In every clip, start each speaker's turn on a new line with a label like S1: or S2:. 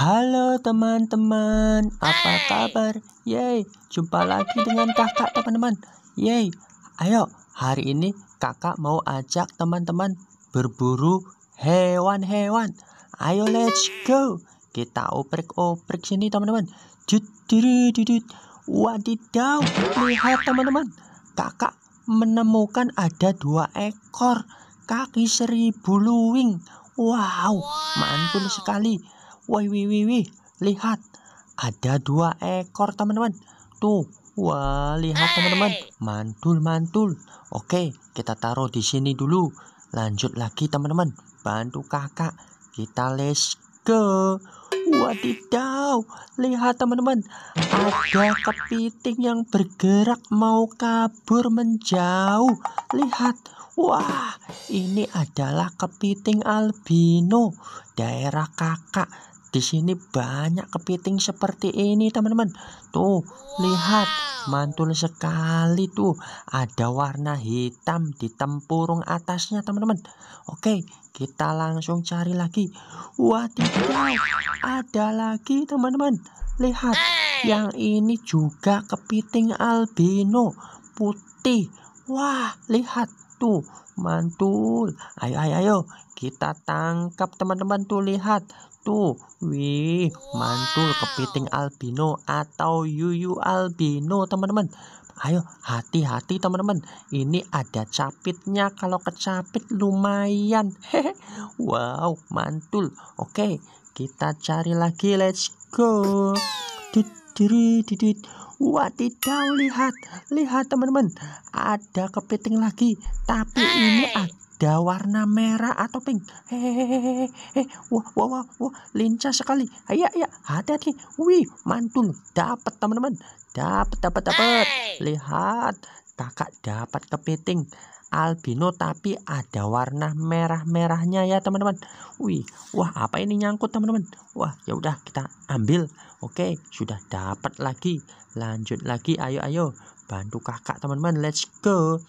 S1: Halo teman-teman, apa kabar? Yeay, jumpa lagi dengan kakak teman-teman. Yeay, ayo hari ini kakak mau ajak teman-teman berburu hewan-hewan. Ayo let's go. Kita oprek-oprek sini teman-teman. Wadidaw, lihat teman-teman. Kakak menemukan ada dua ekor kaki seribu luwing. Wow, mantul sekali Wih, wih, wih, wih, lihat. Ada dua ekor, teman-teman. Tuh, wah, lihat teman-teman. Mantul, mantul. Oke, kita taruh di sini dulu. Lanjut lagi, teman-teman. Bantu kakak. Kita let's go. Wadidaw, lihat teman-teman, ada kepiting yang bergerak mau kabur menjauh. Lihat, wah, ini adalah kepiting albino daerah kakak. Di sini banyak kepiting seperti ini teman-teman. Tuh, lihat mantul sekali tuh. Ada warna hitam di tempurung atasnya teman-teman. Oke, kita langsung cari lagi. Wah tidak, ada lagi teman-teman. Lihat, yang ini juga kepiting albino putih. Wah, lihat tuh mantul. Ayo, ayo, ayo. Kita tangkap teman-teman tuh lihat. Tuh, wih, mantul kepiting albino atau yuyu albino teman-teman. Ayo, hati-hati teman-teman. Ini ada capitnya. Kalau kecapit lumayan. Hehe. Wow, mantul. Oke, kita cari lagi. Let's go. Didiri, didit. Wah, Wadidaw, lihat, lihat teman-teman. Ada kepiting lagi, tapi ini ada warna merah atau pink. Hehehe, eh, wah, wah, wah, wah, lincah sekali. ayo iya, iya. ayo hati-hati. Wih, mantul, dapat teman-teman. Dapat, dapat, dapat. Lihat, kakak dapat kepiting albino tapi ada warna merah-merahnya ya teman-teman. Wih, wah apa ini nyangkut teman-teman? Wah, ya udah kita ambil. Oke, sudah dapat lagi. Lanjut lagi, ayo ayo bantu kakak teman-teman. Let's go.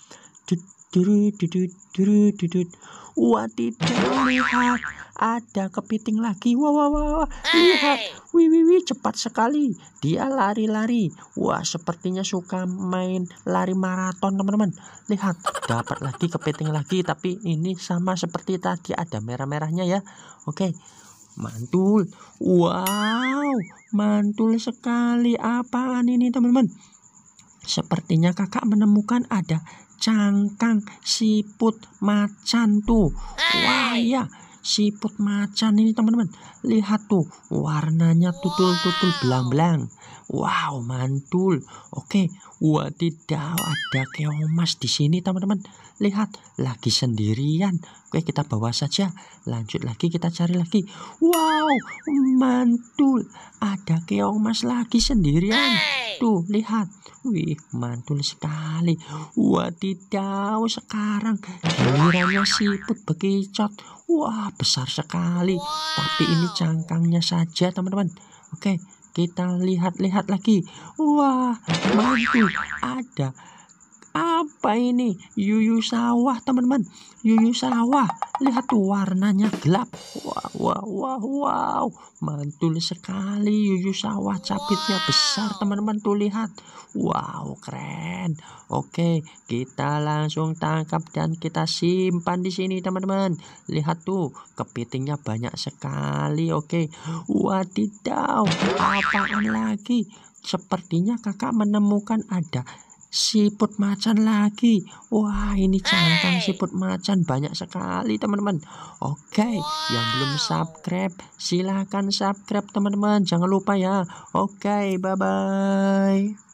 S1: Wadidaw, Wah tidak lihat ada kepiting lagi. Wah wah wah, wah. lihat. Wih wih wih cepat sekali. Dia lari-lari. Wah sepertinya suka main lari maraton teman-teman. Lihat dapat lagi kepiting lagi tapi ini sama seperti tadi ada merah-merahnya ya. Oke. Mantul. Wow, mantul sekali. Apaan ini teman-teman? Sepertinya kakak menemukan ada cangkang, siput, macan tuh. Wah ya, siput macan ini teman-teman lihat tuh warnanya tutul-tutul belang-belang wow mantul oke wadidaw tidak ada keomas di sini teman-teman lihat lagi sendirian oke kita bawa saja lanjut lagi kita cari lagi wow mantul ada keong keomas lagi sendirian tuh lihat wih mantul sekali wadidaw tidak sekarang gilirannya siput bekicot Wah, besar sekali. Wow. Tapi ini cangkangnya saja, teman-teman. Oke, kita lihat-lihat lagi. Wah, mantul. Ada apa ini? Yuyu sawah, teman-teman. Yuyu sawah. Lihat tuh warnanya gelap. Wow, wow, wow, wow. Mantul sekali yuyu sawah. Cabitnya besar, teman-teman. Tuh lihat. Wow, keren. Oke, kita langsung tangkap dan kita simpan di sini, teman-teman. Lihat tuh, kepitingnya banyak sekali. Oke. Wadidaw, apaan lagi? Sepertinya kakak menemukan ada siput macan lagi. Wah, ini cangkang siput macan banyak sekali, teman-teman. Oke, okay. yang belum subscribe, silahkan subscribe, teman-teman. Jangan lupa ya. Oke, okay, bye-bye.